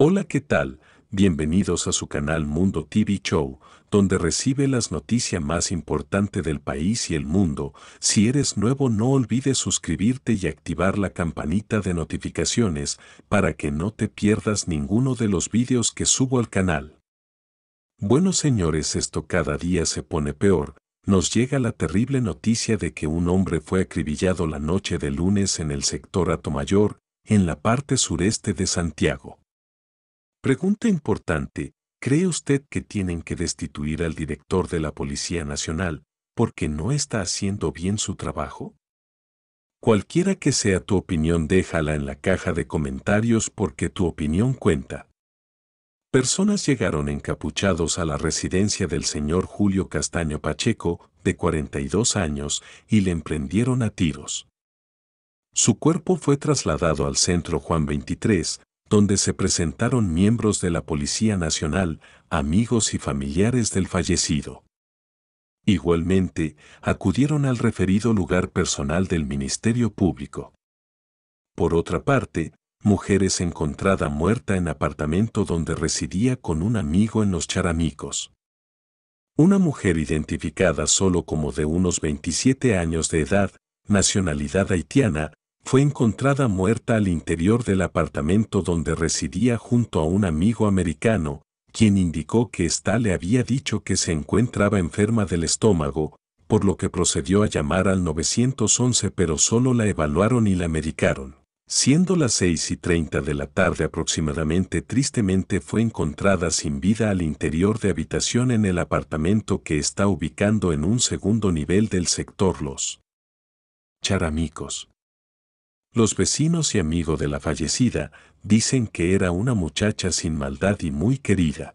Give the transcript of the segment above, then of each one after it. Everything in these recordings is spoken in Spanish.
Hola, ¿qué tal? Bienvenidos a su canal Mundo TV Show, donde recibe las noticias más importantes del país y el mundo. Si eres nuevo no olvides suscribirte y activar la campanita de notificaciones para que no te pierdas ninguno de los vídeos que subo al canal. Bueno señores, esto cada día se pone peor. Nos llega la terrible noticia de que un hombre fue acribillado la noche de lunes en el sector Atomayor, en la parte sureste de Santiago. Pregunta importante. ¿Cree usted que tienen que destituir al director de la Policía Nacional porque no está haciendo bien su trabajo? Cualquiera que sea tu opinión, déjala en la caja de comentarios porque tu opinión cuenta. Personas llegaron encapuchados a la residencia del señor Julio Castaño Pacheco, de 42 años, y le emprendieron a tiros. Su cuerpo fue trasladado al centro Juan 23, donde se presentaron miembros de la Policía Nacional, amigos y familiares del fallecido. Igualmente, acudieron al referido lugar personal del Ministerio Público. Por otra parte, mujeres encontrada muerta en apartamento donde residía con un amigo en los charamicos. Una mujer identificada solo como de unos 27 años de edad, nacionalidad haitiana, fue encontrada muerta al interior del apartamento donde residía junto a un amigo americano, quien indicó que esta le había dicho que se encontraba enferma del estómago, por lo que procedió a llamar al 911 pero solo la evaluaron y la medicaron. Siendo las 6 y 30 de la tarde aproximadamente, tristemente fue encontrada sin vida al interior de habitación en el apartamento que está ubicando en un segundo nivel del sector Los Charamicos. Los vecinos y amigo de la fallecida dicen que era una muchacha sin maldad y muy querida.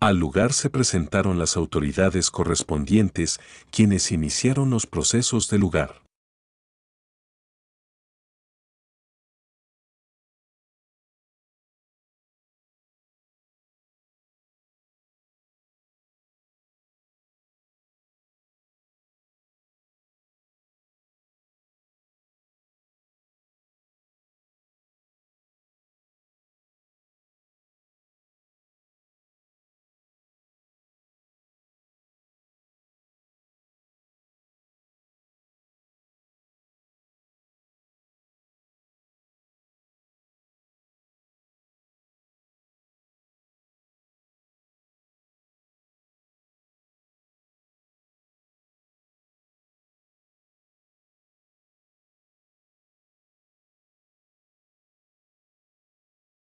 Al lugar se presentaron las autoridades correspondientes, quienes iniciaron los procesos del lugar.